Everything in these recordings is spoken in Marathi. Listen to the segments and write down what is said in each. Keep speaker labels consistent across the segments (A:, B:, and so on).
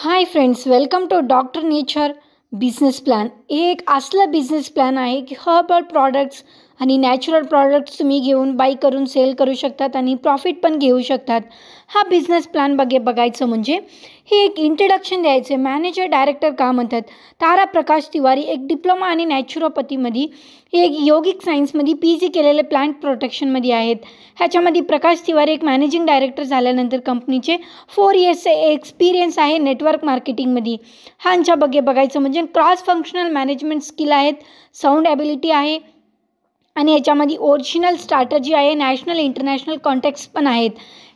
A: high friends welcome to doctor nature business plan हे एक असलं बिझनेस प्लॅन आहे की हर्बल प्रॉडक्ट्स आणि नॅचरल प्रॉडक्ट्स तुम्ही घेऊन बाय करून सेल करू शकतात आणि प्रॉफिट पण घेऊ शकतात हा बिझनेस प्लॅन बघे बघायचं म्हणजे हे एक इंट्रोडक्शन द्यायचे मॅनेजर डायरेक्टर का म्हणतात तारा प्रकाश तिवारी एक डिप्लोमा आणि हे एक योगिक सायन्समध्ये पी जी केलेले प्लांट प्रोटेक्शनमध्ये आहेत ह्याच्यामध्ये प्रकाश तिवारी एक मॅनेजिंग डायरेक्टर झाल्यानंतर कंपनीचे फोर इयर्सचे एक्सपिरियन्स आहे नेटवर्क मार्केटिंगमध्ये ह्यांच्या बघे बघायचं म्हणजे क्रॉस फंक्शनल मॅनेजमेंट स्किल आहेत साऊंड ॲबिलिटी आहे आणि याच्यामध्ये ओरिजिनल स्टार्टर जी आहे नॅशनल इंटरनॅशनल कॉन्टॅक्ट्स पण आहेत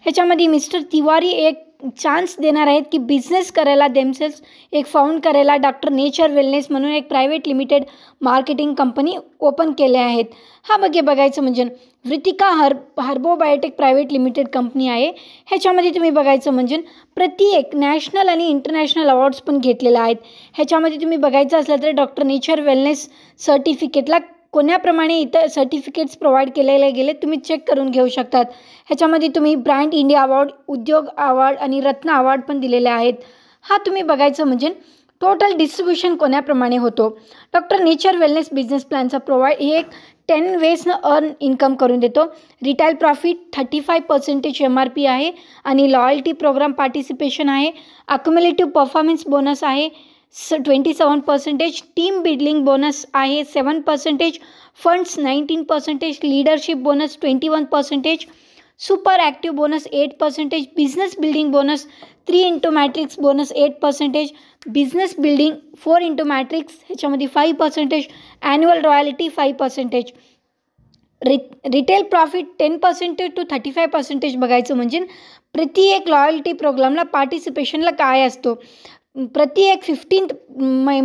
A: ह्याच्यामध्ये मिस्टर तिवारी एक चान्स देणार आहेत की बिझनेस करायला देमसेल्स एक फाउंड करायला डॉक्टर नेचर वेलनेस म्हणून एक private limited marketing company open केले आहेत हा बघे बघायचं म्हणजे वृतिका हर हर्बोबायोटेक प्रायव्हेट लिमिटेड कंपनी आहे ह्याच्यामध्ये तुम्ही बघायचं म्हणजे प्रत्येक नॅशनल आणि इंटरनॅशनल अवॉर्ड्स पण घेतलेले आहेत ह्याच्यामध्ये तुम्ही बघायचं असलं तर डॉक्टर नेचर वेलनेस सर्टिफिकेटला कोण्याप्रमाणे इतर सर्टिफिकेट्स प्रोव्हाइड केलेले गेले तुम्ही चेक करून घेऊ शकतात ह्याच्यामध्ये तुम्ही ब्रँड इंडिया अवॉर्ड उद्योग अवॉर्ड आणि रत्न अवॉर्ड पण दिलेले आहेत हा तुम्ही बघायचं म्हणजे टोटल डिस्ट्रीब्युशन कोण्याप्रमाणे होतो डॉक्टर नेचर वेलनेस बिझनेस प्लॅनचा प्रोव्हाइड हे एक टेन वेजनं अर्न इन्कम करून देतो retail profit thirty five percentage M R P आहे आणि लॉयल्टी प्रोग्राम पार्टिसिपेशन आहे अक्युम्युलेटिव्ह परफॉर्मन्स बोनस आहे स twenty seven percentage team building bonus आहे seven percentage funds nineteen percentage leadership bonus twenty one percentage super active bonus eight percentage business building bonus three into matrix bonus eight percentage business building four into matrix ह्याच्यामध्ये five percentage annual royalty five percentage रि retail profit ten percentage to thirty five percentage बघायचं म्हणजे प्रति एक लॉयल्टी प्रोग्रामला पार्टिसिपेशनला काय असतो प्रति एक फिफ्टीन मै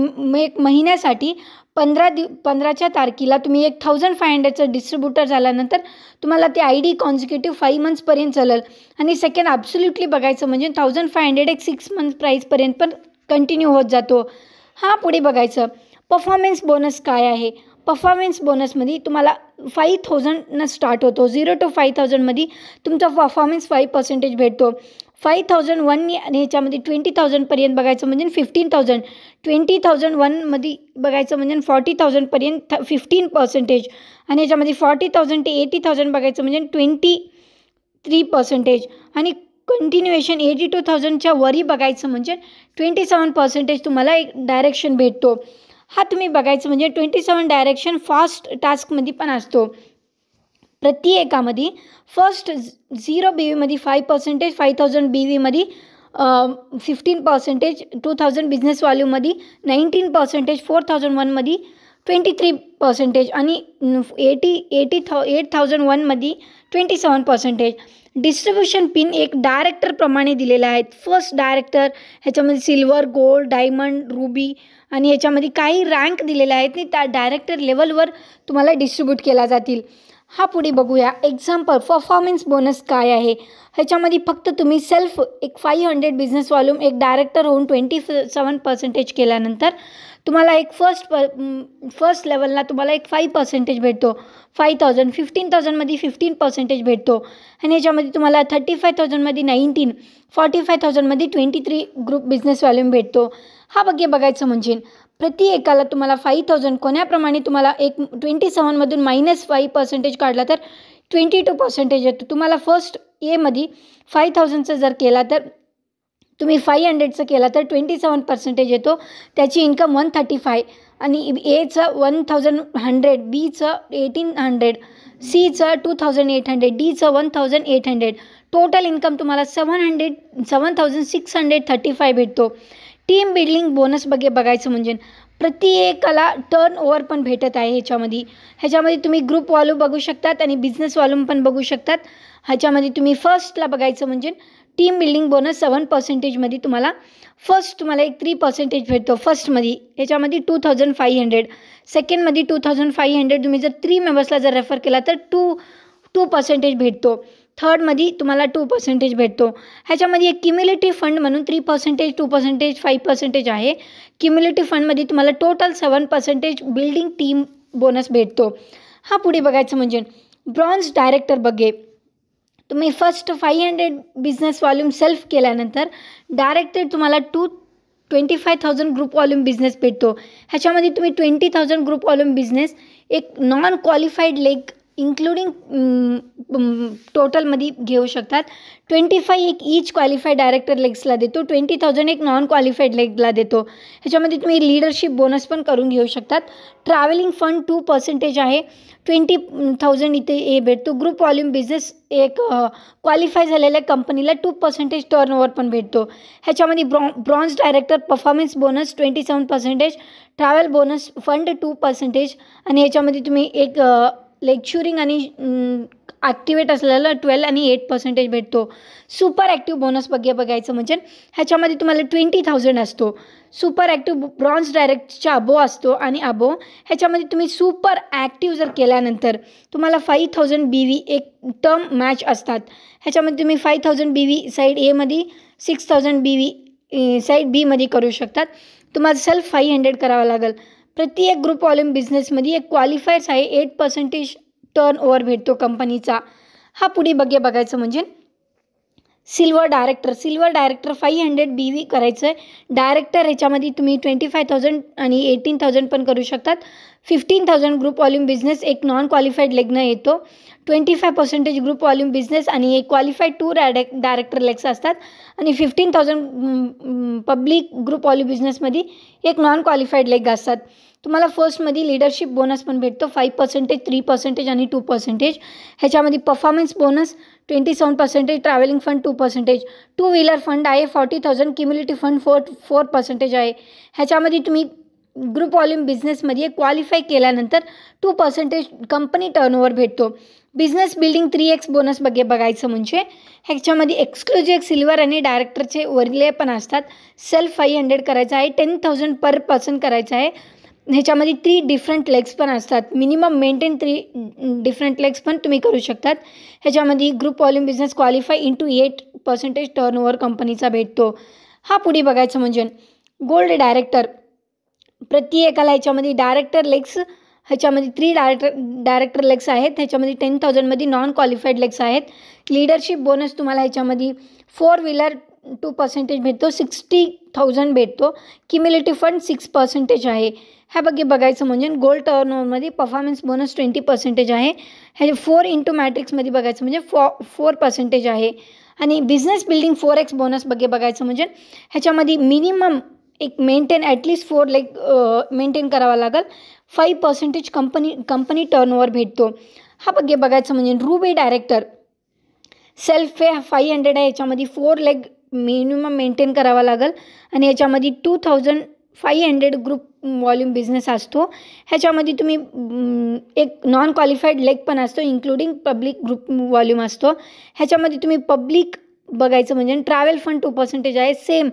A: एक महिन्यासाठी पंधरा दिव पंधराच्या तारखेला तुम्ही एक थाउजंड फाय हंड्रेडचं डिस्ट्रीब्युटर झाल्यानंतर तुम्हाला ते आय डी कॉन्झिक्युटिव्ह फाईव्ह मंथ्सपर्यंत चालेल आणि सेकंड ॲब्सोल्युटली बघायचं म्हणजे थाउजंड फाय हंड्रेड एक सिक्स मंथ प्राईजपर्यंत पण कंटिन्यू होत जातो हा पुढे बघायचं परफॉर्मन्स बोनस काय आहे परफॉर्मन्स बोनसमध्ये तुम्हाला फाईव्ह थाउजंडनं स्टार्ट होतो झिरो टू फाईव्ह थाउजंडमध्ये तुमचा परफॉर्मन्स फाईव्ह पर्सेंटेज भेटतो फाईव्ह थाउजंड वननी आणि ह्याच्यामध्ये ट्वेंटी थाउजंडपर्यंत बघायचं म्हणजे फिफ्टीन थाउजंड ट्वेंटी थाउजंड वनमध्ये बघायचं म्हणजे फॉर्टी थाउजंडपर्यंत थ फिफ्टीन पर्सेंटेज आणि ह्याच्यामध्ये फॉर्टी थाउजंड ते एटी थाउजंड बघायचं म्हणजे ट्वेंटी थ्री पर्सेंटेज आणि कंटिन्युएशन एटी टू थाउजंडच्या वरी बघायचं म्हणजे ट्वेंटी सेवन पर्सेंटेज तुम्हाला एक डायरेक्शन भेटतो हा तुम्ही बघायचं म्हणजे ट्वेंटी सेवन डायरेक्शन फास्ट टास्कमध्ये पण असतो प्रत्येकामध्ये फर्स्ट झिरो बी व्हीमध्ये five percentage five thousand B व्हीमध्ये fifteen percentage two thousand business व्हॉल्यूममध्ये नाईन्टीन पर्सेंटेज फोर थाउजंड वनमध्ये ट्वेंटी थ्री पर्सेंटेज आणि एटी एटी था एट थाउजंड वनमध्ये ट्वेंटी सेवन पर्सेंटेज डिस्ट्रीब्युशन पिन एक डायरेक्टरप्रमाणे दिलेला आहेत फर्स्ट डायरेक्टर ह्याच्यामध्ये सिल्वर गोल्ड डायमंड रुबी आणि ह्याच्यामध्ये काही रँक दिलेल्या आहेत आणि त्या डायरेक्टर लेवलवर तुम्हाला डिस्ट्रीब्यूट केल्या जातील हा पुढे बघूया एक्झाम्पल परफॉर्मन्स बोनस काय आहे ह्याच्यामध्ये फक्त तुम्ही सेल्फ एक फाईव्ह हंड्रेड बिझनेस वॉल्यूम एक डायरेक्टर होऊन ट्वेंटी सेवन पर्सेंटेज केल्यानंतर तुम्हाला एक फर्स्ट प फर्स्ट लेवलला तुम्हाला एक फाईव्ह पर्सेंटेज भेटतो फाईव्ह थाउजंड फिफ्टीन थाउजंडमध्ये फिफ्टीन पर्सेंटेज भेटतो आणि याच्यामध्ये तुम्हाला थर्टी फाईव्ह थाउजंडमध्ये नाईन्टीन फॉर्टी फाय थाउजंडमध्ये twenty three group business volume भेटतो हा बघे बघायचं म्हणजे प्रति एकाला तुम्हाला फाईव्ह थाउजंड कोण्याप्रमाणे तुम्हाला एक ट्वेंटी सेवनमधून मायनस फाईव्ह पर्सेंटेज काढला तर ट्वेंटी टू पर्सेंटेज येतो तुम्हाला फर्स्ट एमध्ये फाईव्ह थाउजंडचं जर केला तर तुम्ही फाईव्ह हंड्रेडचं केला तर ट्वेंटी सेवन पर्सेंटेज येतो त्याची इन्कम वन थर्टी फाय आणि एचं वन थाउजंड हंड्रेड बीचं एटीन हंड्रेड सीचं टू थाउजंड एट हंड्रेड डीचं one thousand eight hundred total income तुम्हाला seven hundred seven thousand six hundred thirty five भेटतो टीम बिल्डिंग बोनस बघे बघायचं म्हणजे प्रत्येकाला टर्न ओवर पण भेटत आहे ह्याच्यामध्ये ह्याच्यामध्ये तुम्ही ग्रुप वॉल्यू बघू शकतात आणि बिझनेस वॉल्यूम पण बघू शकतात ह्याच्यामध्ये तुम्ही फर्स्टला बघायचं म्हणजे टीम बिल्डिंग बोनस सेवन पर्सेंटेजमध्ये तुम्हाला फर्स्ट तुम्हाला एक थ्री पर्सेंटेज भेटतो फर्स्टमध्ये याच्यामध्ये टू थाउजंड फाईव्ह हंड्रेड सेकंडमध्ये टू थाउजंड फाईव्ह हंड्रेड तुम्ही जर थ्री मेंबर्सला जर रेफर केला तर टू टू पर्सेंटेज भेटतो थर्डमध्ये तुम्हाला टू पर्सेंटेज भेटतो ह्याच्यामध्ये एक क्युम्युलेटिव्ह फंड म्हणून three percentage two percentage five percentage आहे क्युम्युलेटिव्ह फंडमध्ये तुम्हाला total seven percentage building team bonus भेटतो हा पुढे बघायचं म्हणजे ब्रॉन्झ डायरेक्टर बघे तुम्ही first five hundred business volume self केल्यानंतर डायरेक्टर तुम्हाला two twenty five thousand group volume business भेटतो ह्याच्यामध्ये तुम्ही twenty thousand group volume business एक नॉन क्वालिफाईड लेग इन्क्लुडिंग टोटलमध्ये घेऊ शकतात ट्वेंटी फाय एक ईच क्वालिफाईड डायरेक्टर लेग्सला देतो ट्वेंटी थाउजंड एक नॉन क्वालिफाईड लेगला देतो ह्याच्यामध्ये तुम्ही लिडरशिप बोनस पण करून घेऊ शकतात ट्रॅव्हलिंग फंड टू पर्सेंटेज आहे ट्वेंटी थाउजंड इथे ए भेटतो ग्रुप वॉल्यूम बिझनेस एक क्वालिफाय झालेल्या कंपनीला टू पर्सेंटेज टर्नओव्हर पण भेटतो ह्याच्यामध्ये ब्रॉ bronze director performance bonus twenty seven percentage travel bonus fund two percentage आणि ह्याच्यामध्ये तुम्ही एक लेक्चुरिंग आणि ॲक्टिवेट असलेला ट्वेल्व आणि एट पर्सेंटेज भेटतो सुपर ॲक्टिव्ह बोनस बघे बघायचं म्हणजे ह्याच्यामध्ये तुम्हाला ट्वेंटी थाउजंड असतो सुपर ॲक्टिव्ह ब्रॉन्झ डायरेक्टच्या अबो असतो आणि अबो ह्याच्यामध्ये तुम्ही सुपर ॲक्टिव्ह जर केल्यानंतर तुम्हाला फाईव्ह थाउजंड बी व्ही एक टर्म मॅच असतात ह्याच्यामध्ये तुम्ही five thousand B V side एमध्ये six thousand B V side बीमध्ये करू शकतात तुम्हाला सेल्फ फाईव्ह हंड्रेड करावं लागेल प्रति एक ग्रुप वॉल्यूम बिझनेसमध्ये एक क्वालिफायर्स आहे एट पर्सेंटेज टर्न ओव्हर भेटतो कंपनीचा हा पुढे बघे बघायचं म्हणजे silver director silver director five hundred B V करायचं आहे डायरेक्टर ह्याच्यामध्ये तुम्ही ट्वेंटी फाय थाउजंड आणि एटीन थाउजंड पण करू शकतात fifteen thousand group volume business एक नॉन क्वालिफाईड लेगनं येतो twenty five percentage group volume business आणि एक qualified two direct director legs असतात आणि fifteen thousand public group volume बिझनेसमध्ये एक नॉन क्वालिफाईड लेग असतात तुम्हाला फर्स्टमध्ये लिडरशिप बोनस पण भेटतो फाईव्ह पर्सेंटेज थ्री पर्सेंटेज आणि टू पर्सेंटेज ह्याच्यामध्ये performance bonus twenty seven percentage travelling fund two percentage two wheeler fund आहे forty thousand cumulative fund four four percentage आहे ह्याच्यामध्ये तुम्ही ग्रुप वॉल्यूम बिझनेसमध्ये क्वालिफाय केल्यानंतर टू पर्सेंटेज कंपनी टर्नओव्हर भेटतो business building three X bonus बघे बघायचं म्हणजे ह्याच्यामध्ये एक्सक्लुझिव्ह सिल्वर आणि डायरेक्टरचे वरले पण असतात सेल्फ फाईव्ह हंड्रेड करायचं आहे टेन थाउजंड पर पर्सन करायचं आहे ह्याच्यामध्ये थ्री डिफरंट लेग्स पण असतात minimum maintain three different legs पण तुम्ही करू शकतात ह्याच्यामध्ये group volume business qualify into eight percentage over कंपनीचा भेटतो हा पुढे बघायचं म्हणजे गोल्ड डायरेक्टर प्रत्येकाला ह्याच्यामध्ये डायरेक्टर लेग्स ह्याच्यामध्ये थ्री डायरेक्टर डायरेक्टर लेग्स आहेत ह्याच्यामध्ये टेन थाउजंडमध्ये नॉन क्वालिफाईड लेग्स आहेत लिडरशिप बोनस तुम्हाला ह्याच्यामध्ये फोर व्हीलर टू पर्सेंटेज भेटतो सिक्स्टी थाउजंड भेटतो क्युम्युलेटिव्ह फंड सिक्स पर्सेंटेज आहे ह्या बघे बघायचं म्हणजे गोल्ड ओवरमध्ये परफॉर्मन्स बोनस ट्वेंटी पर्सेंटेज आहे ह्याचे फोर इंटू मॅट्रिक्समध्ये बघायचं म्हणजे फॉ फोर पर्सेंटेज आहे आणि business building four X bonus बघे बघायचं म्हणजे ह्याच्यामध्ये मिनिमम एक maintain at least four like maintain करावा लागेल five percentage company company turnover भेटतो हा बघे बघायचं म्हणजे ruby director self pay five hundred आहे याच्यामध्ये फोर लेग मिनिमम मेंटेन करावा लागेल आणि याच्यामध्ये two thousand five hundred group volume business असतो ह्याच्यामध्ये तुम्ही एक नॉन क्वालिफाईड लेग पण असतो इन्क्लुडिंग पब्लिक ग्रुप वॉल्यूम असतो ह्याच्यामध्ये तुम्ही पब्लिक बघायचं म्हणजे ट्रॅव्हल फंड टू पर्सेंटेज आहे same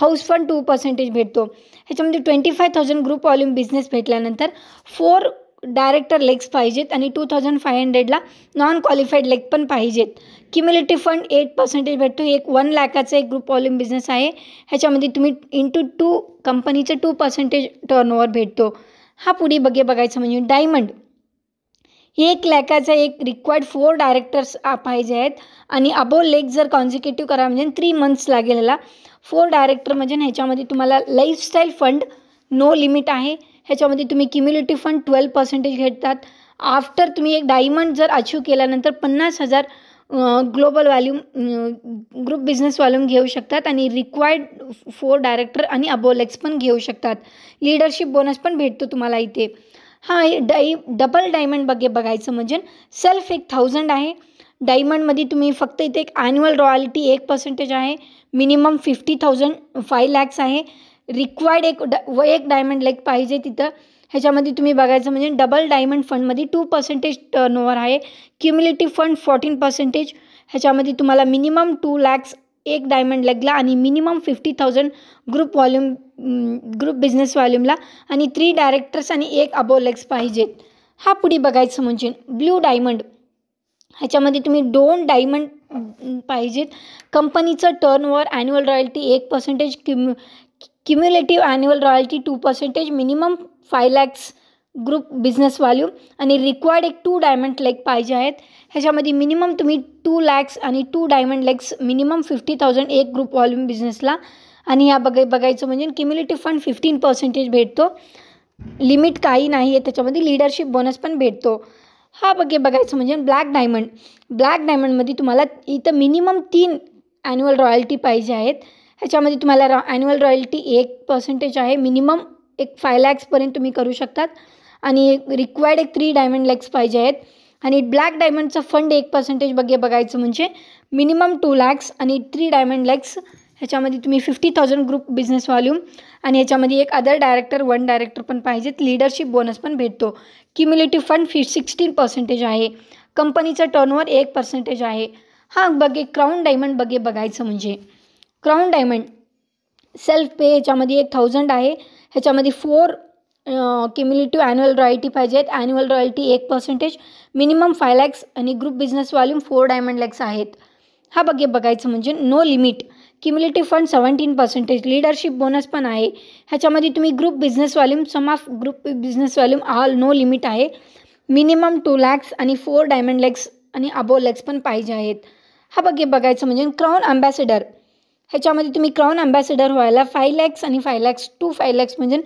A: house fund two percentage भेटतो ह्याच्यामध्ये twenty five thousand group volume business भेटल्यानंतर फोर डायरेक्टर लेग्स पाहिजेत आणि टू थाउजंड फाय हंड्रेडला नॉन क्वालिफाईड लेग पण पाहिजेत क्युम्युलेटिव्ह फंड एट पर्सेंटेज भेटतो एक वन लाखाचा एक ग्रुप ऑलिम बिझनेस आहे ह्याच्यामध्ये तुम्ही इंटू टू कंपनीचं टू पर्सेंटेज टर्नओव्हर भेटतो हा पुढे बघे बघायचं म्हणजे डायमंड एक लॅकाचा एक रिक्वायर्ड फोर डायरेक्टर्स पाहिजे आहेत आणि अबो लेक जर कॉन्झिक्युटिव्ह करा म्हणजे थ्री मंथ्स लागेल ह्याला फोर डायरेक्टर म्हणजे ह्याच्यामध्ये तुम्हाला लाईफस्टाईल फंड नो लिमिट आहे ह्याच्यामध्ये तुम्ही क्युम्युलेटिव्ह फंड ट्वेल्व पर्सेंटेज घेतात आफ्टर तुम्ही एक डायमंड जर अचीव केल्यानंतर पन्नास हजार global volume group business volume घेऊ शकतात आणि रिक्वायर्ड फोर डायरेक्टर आणि अबोलेक्स पण घेऊ शकतात लिडरशिप बोनस पण भेटतो तुम्हाला इथे हां डाई डबल डायमंड बघे बघायचं म्हणजे सेल्फ एक थाउजंड आहे डायमंडमध्ये तुम्ही फक्त इथे एक ॲन्युअल रॉयल्टी एक पर्सेंटेज आहे minimum fifty thousand five lakhs आहे रिक्वायर्ड एक ड व एक डायमंड लेक पाहिजे तिथं ह्याच्यामध्ये तुम्ही बघायचं म्हणजे डबल डायमंड फंडमध्ये टू पर्सेंटेज टर्न ओव्हर आहे क्युम्युलेटिव्ह फंड फोर्टीन पर्सेंटेज ह्याच्यामध्ये तुम्हाला मिनिमम टू लॅक्स एक डायमंड लेगला आणि minimum fifty thousand group volume group business व्हॉल्यूमला आणि थ्री डायरेक्टर्स आणि एक अबो लेग्स पाहिजेत हा पुढे बघायचं म्हणजे ब्ल्यू डायमंड ह्याच्यामध्ये तुम्ही दोन डायमंड पाहिजेत कंपनीचं टर्न ओव्हर ॲन्युअल रॉयल्टी एक पर्सेंटेज क्युम्यु cumulative annual royalty two percentage minimum five lakhs group business value आणि रिक्वायर्ड एक टू डायमंड लेग पाहिजे आहेत ह्याच्यामध्ये मिनिमम तुम्ही टू लॅक्स आणि two diamond legs minimum fifty thousand एक ग्रुप वॉल्यूम बिझनेसला आणि ह्या बघे बघायचं म्हणजे क्युम्युलेटिव्ह फंड फिफ्टीन पर्सेंटेज भेटतो लिमिट काही नाही आहे त्याच्यामध्ये लिडरशिप बोनस पण भेटतो हा बघे बघायचं म्हणजे ब्लॅक डायमंड ब्लॅक डायमंडमध्ये तुम्हाला इथं मिनिमम तीन ॲन्युअल रॉयल्टी पाहिजे आहेत ह्याच्यामध्ये तुम्हाला रॉ ॲन्युअल रॉयल्टी एक पर्सेंटेज आहे मिनिमम एक फाय लॅक्सपर्यंत तुम्ही करू शकतात आणि रिक्वायर्ड एक थ्री डायमंड लॅक्स पाहिजे आहेत आणि ब्लॅक डायमंडचा फंड एक पर्सेंटेज बघे बघायचं म्हणजे मिनिमम टू लॅक्स आणि थ्री डायमंड लॅक्स ह्याच्यामध्ये तुम्ही fifty thousand group business volume आणि याच्यामध्ये एक अदर डायरेक्टर वन डायरेक्टर पण पाहिजेत लीडरशिप बोनस पण भेटतो क्युम्युलेटिव्ह फंड फी सिक्स्टीन पर्सेंटेज आहे कंपनीचा टर्नओव्हर एक पर्सेंटेज आहे हां बघे क्राऊन डायमंड बघे बघायचं म्हणजे क्राऊन डायमंड सेल्फ पे याच्यामध्ये एक थाउजंड आहे ह्याच्यामध्ये फोर क्युम्युलेटिव्ह ॲन्युअल रॉयल्टी पाहिजेत ॲन्युअल रॉयल्टी एक पर्सेंटेज मिनिमम फाय लॅक्स आणि group business volume four diamond lakhs आहेत हा बघे बघायचं म्हणजे no limit cumulative fund seventeen percentage leadership bonus पण आहे ह्याच्यामध्ये तुम्ही group business volume sum of group business volume all no limit आहे मिनिमम टू लॅक्स आणि फोर डायमंड लॅक्स आणि अबो लॅक्स पण पाहिजे आहेत हा बघे बघायचं म्हणजे क्राऊन अँबॅसेडर ह्याच्यामध्ये तुम्ही क्राऊन अँबॅसेडर व्हायला फाय लॅक्स आणि five lakhs two five lakhs म्हणजे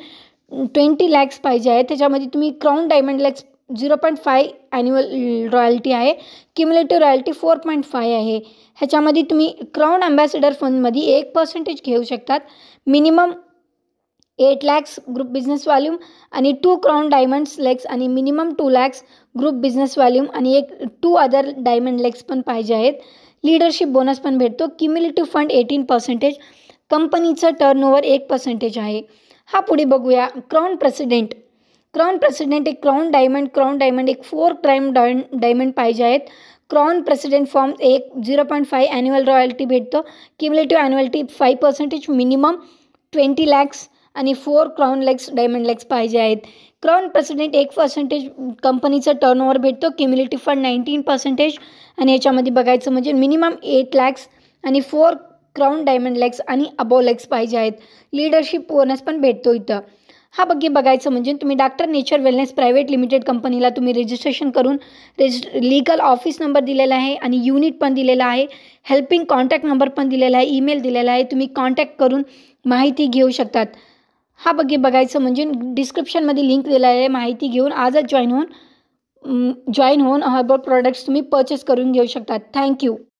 A: ट्वेंटी लॅक्स पाहिजे आहे त्याच्यामध्ये तुम्ही crown diamond lakhs zero point five annual royalty आहे cumulative royalty four point five आहे ह्याच्यामध्ये तुम्ही क्राऊन अँबॅसेडर फंडमध्ये एक पर्सेंटेज घेऊ शकतात minimum eight lakhs group business volume आणि टू क्राऊन डायमंड्स लेक्स आणि minimum two lakhs group business volume आणि एक टू अदर डायमंड लेक्स पण पाहिजे आहेत लीडरशिप बोनस पण भेटतो क्युम्युलेटिव्ह फंड एटीन पर्सेंटेज कंपनीचं ओव्हर एक पर्सेंटेज आहे हा पुढे बघूया क्राऊन प्रेसिडेंट क्राउन प्रेसिडेंट एक क्राऊन डायमंड क्रॉन डायमंड एक फोर क्राईम डाय डायमंड पाहिजे आहेत क्रॉन प्रेसिडेंट फॉर्म एक zero point five annual royalty भेटतो cumulative annuity five percentage minimum twenty lakhs आणि four crown legs diamond legs पाहिजे आहेत क्राऊन प्रेसिडेंट एक पर्सेंटेज कंपनीचा टर्नओव्हर भेटतो क्युम्युलेटिव्ह फंड नाईन्टीन पर्सेंटेज आणि याच्यामध्ये बघायचं म्हणजे मिनिमम एट लॅक्स आणि फोर क्राऊन डायमंड लेग्स आणि अबो लेग्स पाहिजे आहेत लिडरशिप बोनस पण भेटतो इथं हा बघे बघायचं म्हणजे तुम्ही doctor nature wellness private limited कंपनीला तुम्ही रजिस्ट्रेशन करून रेज लिगल ऑफिस नंबर दिलेला आहे आणि युनिट पण दिलेला आहे हेल्पिंग कॉन्टॅक्ट नंबर पण दिलेला आहे ईमेल दिलेला आहे तुम्ही कॉन्टॅक्ट करून माहिती घेऊ शकतात हा बघे बघायचं म्हणजे डिस्क्रिप्शनमध्ये लिंक दिला आहे माहिती घेऊन आजच जॉईन होऊन जॉईन होऊन हर्बल प्रॉडक्ट्स तुम्ही पर्चेस करून घेऊ शकतात थँक्यू